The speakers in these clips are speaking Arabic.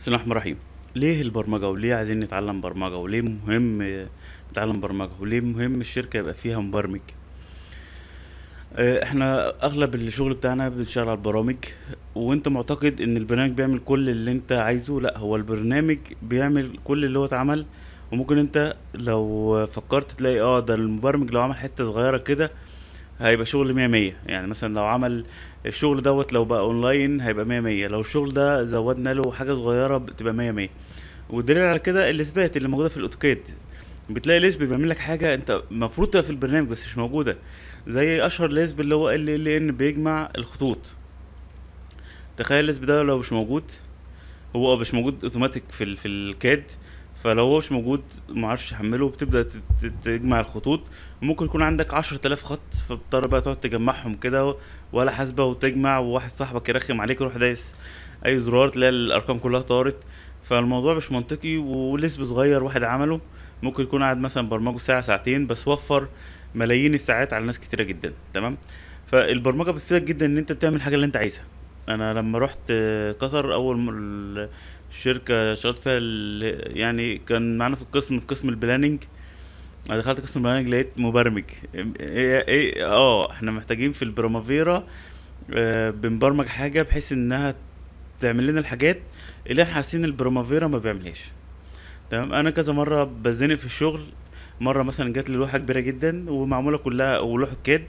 بسم الله الرحمن الرحيم ليه البرمجه وليه عايزين نتعلم برمجه وليه مهم نتعلم برمجه وليه مهم الشركه يبقى فيها مبرمج آه، احنا اغلب الشغل بتاعنا بنشتغل على البرامج وانت معتقد ان البرنامج بيعمل كل اللي انت عايزه لا هو البرنامج بيعمل كل اللي هو اتعمل وممكن انت لو فكرت تلاقي اه ده المبرمج لو عمل حته صغيره كده هيبقى شغل 100 100 يعني مثلا لو عمل الشغل دوت لو بقى اونلاين هيبقى 100 100 لو الشغل ده زودنا له حاجه صغيره بتبقى 100 100 والدليل على كده الاثبات اللي موجوده في الاوتوكاد بتلاقي ليسب بيعمل لك حاجه انت المفروض في البرنامج بس مش موجوده زي اشهر ليسب اللي هو ال ال ان بيجمع الخطوط تخيل ليسب ده لو مش موجود هو مش موجود اوتوماتيك في ال في الكاد فلو هوش موجود ما اعرفش احمله بتبدا تجمع الخطوط ممكن يكون عندك 10000 خط فبتضطر بقى تقعد تجمعهم كده ولا حاسبه وتجمع وواحد صاحبك يرخم عليك يروح دايس اي زرار تلاقي الارقام كلها طارت فالموضوع مش منطقي ولسب صغير واحد عمله ممكن يكون قاعد مثلا برمجه ساعه ساعتين بس وفر ملايين الساعات على ناس كتيره جدا تمام فالبرمجه بتفيدك جدا ان انت بتعمل الحاجه اللي انت عايزها انا لما رحت قطر اول شركه اشتغلت فيها يعني كان معانا في القسم في قسم البلاننج انا دخلت قسم البلاننج لقيت مبرمج إيه،, ايه ايه اه احنا محتاجين في البرامافيرا آه بنبرمج حاجه بحيث انها تعمل لنا الحاجات اللي احنا حاسين البرامافيرا ما بيعملهاش تمام انا كذا مره بزنق في الشغل مره مثلا جات لي لوحه كبيره جدا ومعموله كلها ولوحه كاد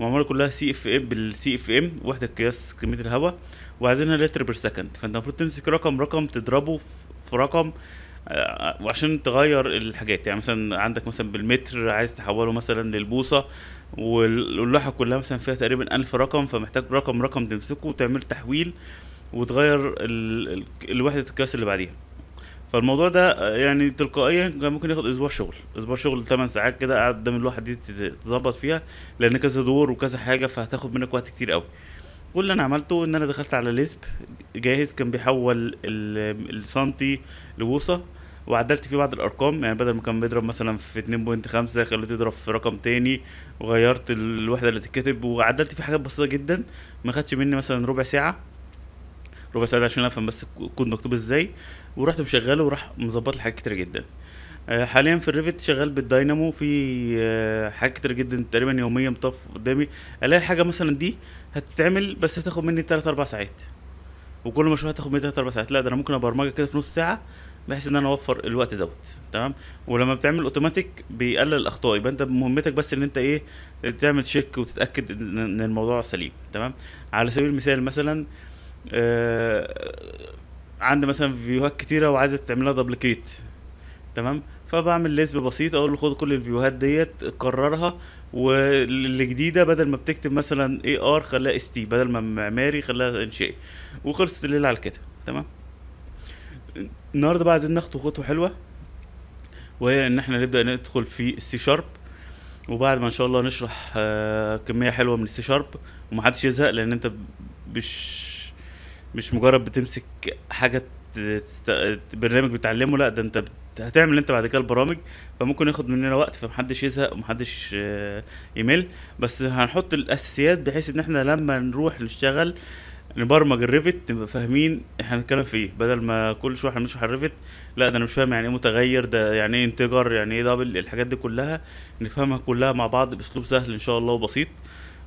ومعموله كلها سي اف ام بالسي اف ام وحده قياس كميه الهواء وعايزينها لتر بير سكند فانت المفروض تمسك رقم رقم تضربه في رقم آه، وعشان تغير الحاجات يعني مثلا عندك مثلا بالمتر عايز تحوله مثلا للبوصه واللوحه كلها مثلا فيها تقريبا ألف رقم فمحتاج رقم رقم تمسكه وتعمل تحويل وتغير الوحده القياس اللي بعديها فالموضوع ده آه، يعني تلقائيا كان ممكن ياخد اسبوع شغل اسبوع شغل 8 ساعات كده قاعد قدام الواحد دي تظبط فيها لان كذا دور وكذا حاجه فهتاخد منك وقت كتير قوي كل اللي انا عملته ان انا دخلت على ليسب جاهز كان بيحول السنتي لبوصه وعدلت فيه بعض الارقام يعني بدل ما كان بيضرب مثلا في 2.5 خليته يضرب في رقم تاني وغيرت الوحده اللي تتكتب وعدلت فيه حاجات بسيطه جدا ما خدش مني مثلا ربع ساعه ربع ساعه عشان افهم بس الكود مكتوب ازاي ورحت مشغله وراح مظبط لي حاجات كتير جدا آه، حاليا في الريفت شغال بالداينامو في آه، حاجات كتير جدا تقريبا يوميا بتقف قدامي الاقي حاجه مثلا دي هتتعمل بس هتاخد مني 3 4 ساعات وكل مشروع هتاخد مني 3 4 ساعات لا ده انا ممكن ابرمجها كده في نص ساعه بحيث ان انا اوفر الوقت دوت تمام ولما بتعمل اوتوماتيك بيقلل الاخطاء يبقى انت مهمتك بس ان انت ايه تعمل تشيك وتتاكد ان الموضوع سليم تمام على سبيل المثال مثلا آه عندي مثلا فيوهات كتيره وعايزه تعملها دبليكيت تمام فبعمل ليست بسيط اقول له خد كل الفيوهات ديت كررها والجديده بدل ما بتكتب مثلا اي ار خليها اس تي بدل ما معماري خليها انشائي وخلصت الليله على كده تمام النهارده بقى عايزين ناخد خطوه حلوه وهي ان احنا نبدا ندخل في السي شارب وبعد ما ان شاء الله نشرح آه، كميه حلوه من السي شارب ومحدش يزهق لان انت مش مش مجرد بتمسك حاجه برنامج بتعلمه لا ده انت هتعمل انت بعد كده البرامج فممكن ياخد مننا وقت فمحدش يزهق ومحدش آه، يمل بس هنحط الاساسيات بحيث ان احنا لما نروح نشتغل نبرمج الريفت نبقى فاهمين احنا هنتكلم في ايه بدل ما كل شويه احنا بنشرح الريفت لا ده انا مش فاهم يعني ايه متغير ده يعني ايه انتجر يعني ايه دبل الحاجات دي كلها نفهمها كلها مع بعض باسلوب سهل ان شاء الله وبسيط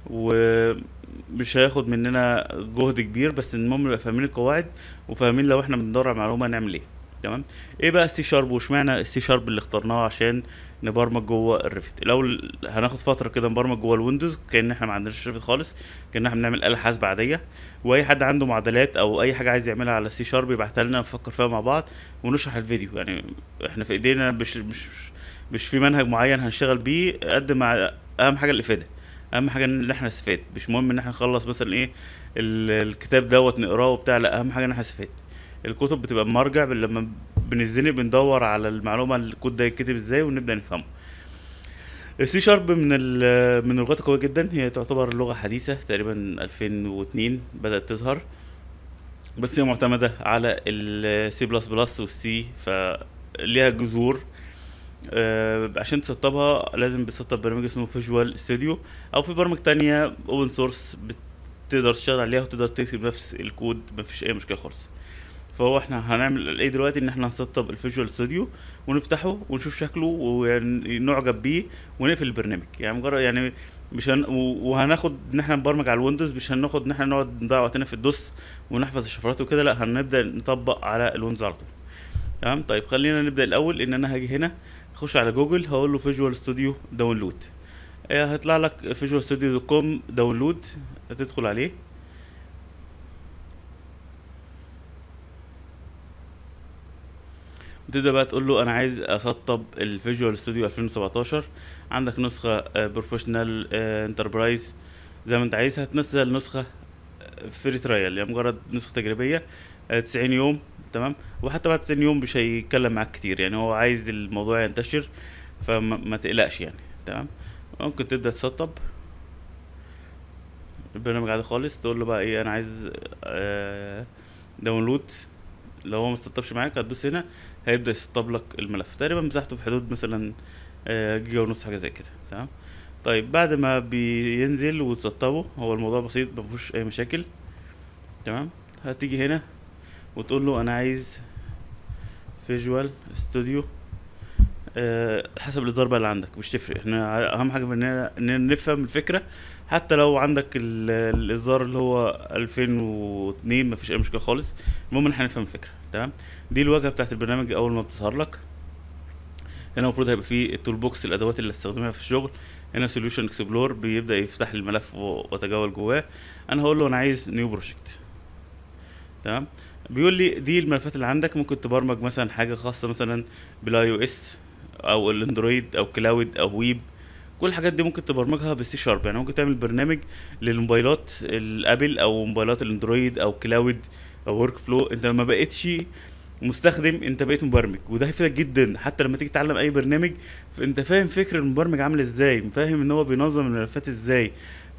ومش هياخد مننا جهد كبير بس المهم نبقى فاهمين القواعد وفاهمين لو احنا بندور على معلومه نعمل ايه تمام ايه بقى السي شارب واشمعنى السي شارب اللي اخترناه عشان نبرمج جوه الريفت الاول هناخد فتره كده نبرمج جوه الويندوز كان احنا ما عندناش ريفت خالص كان احنا بنعمل اله حاسبه عاديه واي حد عنده معادلات او اي حاجه عايز يعملها على السي شارب يبعتها لنا نفكر فيها مع بعض ونشرح الفيديو يعني احنا في ايدينا مش مش مش في منهج معين هنشتغل بيه قد ما اهم حاجه الافاده اهم حاجه ان احنا نستفاد مش مهم ان احنا نخلص مثلا ايه الكتاب دوت نقراه وبتاع لا اهم حاجه ان احنا نستفاد الكتب بتبقى مرجع لما بنزنق بندور على المعلومه الكود ده يتكتب ازاي ونبدا نفهمه السي شارب من من اللغات القويه جدا هي تعتبر لغه حديثه تقريبا 2002 بدات تظهر بس هي معتمده على السي بلس بلس والسي فليها جذور آه عشان تسطبها لازم بتسطب برنامج اسمه فيجوال ستوديو او في برامج تانية اوبن سورس تقدر تشتغل عليها وتقدر تكتب نفس الكود مفيش اي مشكله خالص فهو احنا هنعمل ايه دلوقتي ان احنا نسطب الفيجوال ستوديو ونفتحه ونشوف شكله ونعجب بيه ونقفل البرنامج يعني مجرد يعني مش هن... وهناخد ان احنا نبرمج على الويندوز مش هناخد ان احنا نقعد نضيع وقتنا في الدوس ونحفظ الشفرات وكده لا هنبدا نطبق على الويندوز على طول تمام طيب خلينا نبدا الاول ان انا هاجي هنا اخش على جوجل هقول له فيجوال ستوديو داونلود إيه، هيطلع لك فيجوال ستوديو دوت كوم داونلود هتدخل عليه تبدا بقى تقول له انا عايز اسطب الفيجوال ستوديو 2017 عندك نسخه بروفيشنال آه، انتربرايز آه، زي ما انت عايزها تنزل نسخه فري آه، ترايل يعني مجرد نسخه تجريبيه 90 يوم تمام وحتى بعد 90 يوم مش هيتكلم معاك كتير يعني هو عايز الموضوع ينتشر فما تقلقش يعني تمام ممكن تبدا تسطب البرنامج عادي خالص تقول له بقى ايه انا عايز داونلود لو هو ما سطبش معاك هتدوس هنا هيبدا يسطب لك الملف تقريبا مساحته في حدود مثلا آه، جيجا ونص حاجه زي كده تمام طيب بعد ما بينزل وتسطبه هو الموضوع بسيط ما فيهوش اي مشاكل تمام هتيجي هنا وتقول له انا عايز فيجوال ستوديو آه، حسب الضربه اللي عندك مش تفرق احنا اهم حاجه اننا نفهم الفكره حتى لو عندك الاصدار اللي هو 2002 مفيش اي مشكله خالص المهم ان احنا نفهم الفكره تمام دي الواجهه بتاعت البرنامج اول ما بتظهر لك هنا المفروض هيبقى فيه التول بوكس الادوات اللي هستخدمها في الشغل هنا سوليوشن اكسبلور بيبدا يفتح لي الملف واتجول جواه انا هقول له انا عايز نيو بروجكت تمام بيقول لي دي الملفات اللي عندك ممكن تبرمج مثلا حاجه خاصه مثلا بالاي او اس او الاندرويد او كلاود او ويب كل الحاجات دي ممكن تبرمجها بالسي شارب يعني ممكن تعمل برنامج للموبايلات الابل او موبايلات الاندرويد او كلاود او ورك فلو انت ما بقتش مستخدم انت بقيت مبرمج وده هيفيدك جدا حتى لما تيجي تتعلم اي برنامج انت فاهم فكر المبرمج عامل ازاي فاهم ان هو بينظم الملفات ازاي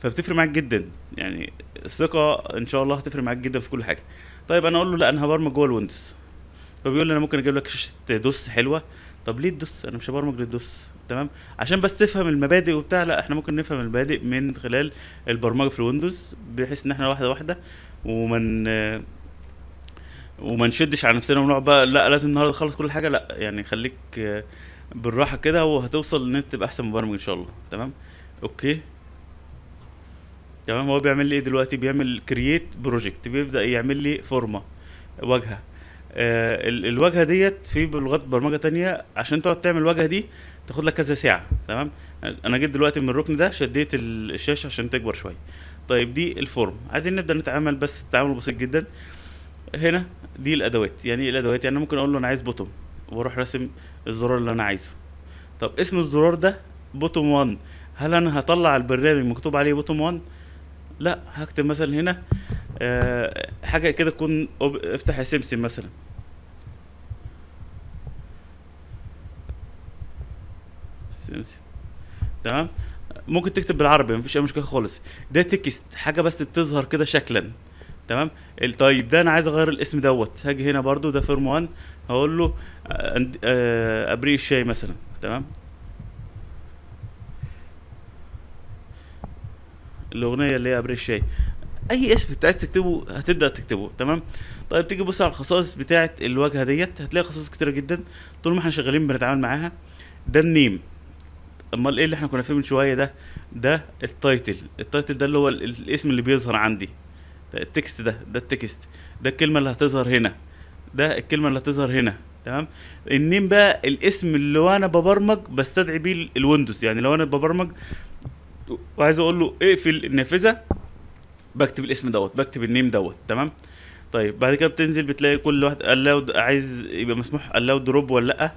فبتفرق معاك جدا يعني الثقه ان شاء الله هتفرق معاك جدا في كل حاجه طيب انا اقول له لا انا هبرمج جوه الويندوز فبيقول لي انا ممكن اجيب لك شاشه دوس حلوه طب ليه الدوس انا مش هبرمج للدوس تمام عشان بس تفهم المبادئ وبتاع لا احنا ممكن نفهم المبادئ من خلال البرمجه في الويندوز بحيث ان احنا واحده واحده ومن وما نشدش على نفسنا ونقعد بقى لا لازم النهارده نخلص كل حاجه لا يعني خليك بالراحه كده وهتوصل ان انت تبقى احسن مبرمج ان شاء الله تمام اوكي تمام هو بيعمل لي ايه دلوقتي بيعمل كرييت بروجكت بيبدا يعمل لي فورمه واجهه آه، الواجهه ديت في لغات برمجه تانية عشان تقعد تعمل الواجهه دي تاخد لك كذا ساعه تمام انا جيت دلوقتي من الركن ده شديت الشاشه عشان تكبر شويه طيب دي الفورم عايزين نبدا نتعامل بس تعامل بسيط جدا هنا دي الادوات يعني ايه الادوات يعني ممكن اقول له انا عايز بوتوم واروح راسم الزرار اللي انا عايزه طب اسم الزرار ده بوتوم 1 هل انا هطلع البرنامج مكتوب عليه بوتوم 1 لا هكتب مثلا هنا آه، حاجه كده تكون افتح يا سمسم مثلا سمسم تمام ممكن تكتب بالعربي مفيش اي مشكله خالص ده تكست حاجه بس بتظهر كده شكلا تمام طيب ده انا عايز اغير الاسم دوت هاجي هنا برضو ده فيرم 1 هقول له آه، آه، ابريق الشاي مثلا تمام الاغنيه اللي هي ابريق الشاي اي اسم انت عايز تكتبه هتبدا تكتبه تمام طيب تيجي بص على الخصائص بتاعه الواجهه ديت هتلاقي خصائص كتيره جدا طول ما احنا شغالين بنتعامل معاها ده النيم امال ايه اللي احنا كنا فيه من شويه ده ده التايتل التايتل ده اللي هو الاسم اللي بيظهر عندي التكست ده ده التكست ده الكلمه اللي هتظهر هنا ده الكلمه اللي هتظهر هنا تمام النيم بقى الاسم اللي وانا ببرمج بستدعي بيه الويندوز يعني لو انا ببرمج وعايز اقول له اقفل النافذه بكتب الاسم دوت بكتب النيم دوت تمام طيب بعد كده بتنزل بتلاقي كل واحد الاود عايز يبقى مسموح الاود دروب ولا لا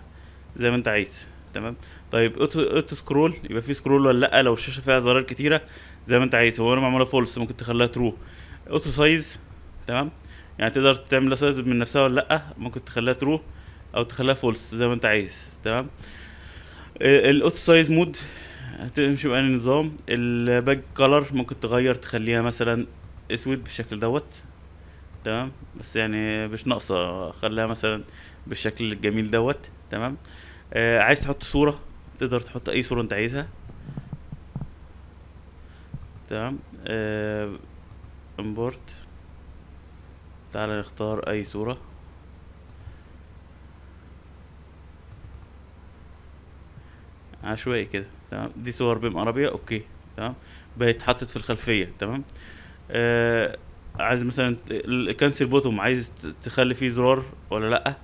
زي ما انت عايز تمام طيب اوتو سكرول يبقى في سكرول ولا لا لو الشاشه فيها زراير كتيره زي ما انت عايز هو انا معموله فولس ممكن تخليها ترو اوتو سايز تمام يعني تقدر تعمل سايز من نفسها ولا لا ممكن تخليها ترو او تخليها فولس زي ما انت عايز تمام الاوتو سايز مود هتمشي بقى النظام الباك كلر ممكن تغير تخليها مثلا اسود بالشكل دوت تمام بس يعني مش ناقصه خليها مثلا بالشكل الجميل دوت تمام آه عايز تحط صوره تقدر تحط اي صوره انت عايزها تمام آه امبورت تعالى نختار اي صوره عشوائي كده تمام دي صور بيم عربيه اوكي تمام بيتحطت في الخلفيه تمام آه عايز مثلا الكنسل بوتوم عايز تخلي فيه زرار ولا لا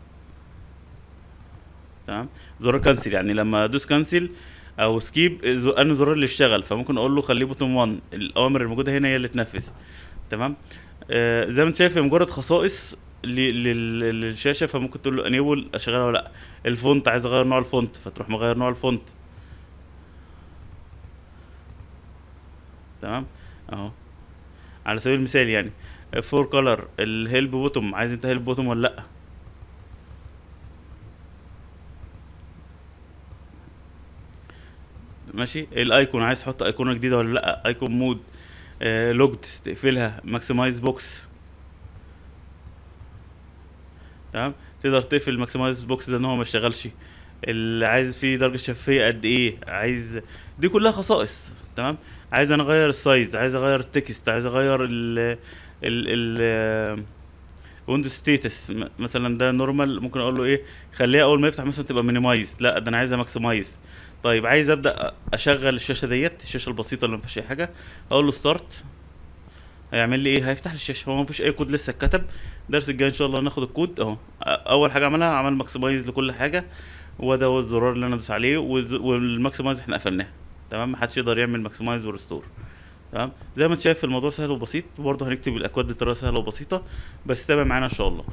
تمام زرار كانسل يعني لما ادوس كانسل او سكيب انا زرار اللي اشتغل فممكن اقول له خليه بوتوم 1 الاوامر الموجوده هنا هي اللي تنفذ تمام آه زي ما انت شايف هي مجرد خصائص للشاشه فممكن تقول له انيبل اشغلها ولا لا الفونت عايز اغير نوع الفونت فتروح مغير نوع الفونت تمام اهو على سبيل المثال يعني فور كولر الهيلب بوتوم عايز انت هيلب بوتوم ولا لا ماشي الايكون عايز تحط ايقونه جديده ولا لا ايكون مود لوجد آه، تقفلها ماكسمايز بوكس تمام تقدر تقفل الماكسمايز بوكس ده ان هو ما اشتغلش اللي عايز فيه درجه شفافيه قد ايه عايز دي كلها خصائص تمام عايز انا اغير السايز عايز اغير التكست عايز اغير ال ال ال ويندوز ستيتس مثلا ده نورمال ممكن اقول له ايه خليها اول ما يفتح مثلا تبقى مينيمايز لا ده انا عايزها ماكسمايز طيب عايز ابدا اشغل الشاشه ديت الشاشه البسيطه اللي ما فيهاش اي حاجه اقول له ستارت هيعمل لي ايه هيفتح لي الشاشه هو ما فيش اي كود لسه اتكتب الدرس الجاي ان شاء الله ناخد الكود اهو اول حاجه عملها عمل ماكسمايز لكل حاجه وده هو الزرار اللي انا ادوس عليه والماكسمايز احنا قفلناه تمام محدش يقدر يعمل ماكسمايز وريستور تمام زي ما انت شايف الموضوع سهل وبسيط برضه هنكتب الاكواد بطريقه سهله وبسيطه بس تابع معانا ان شاء الله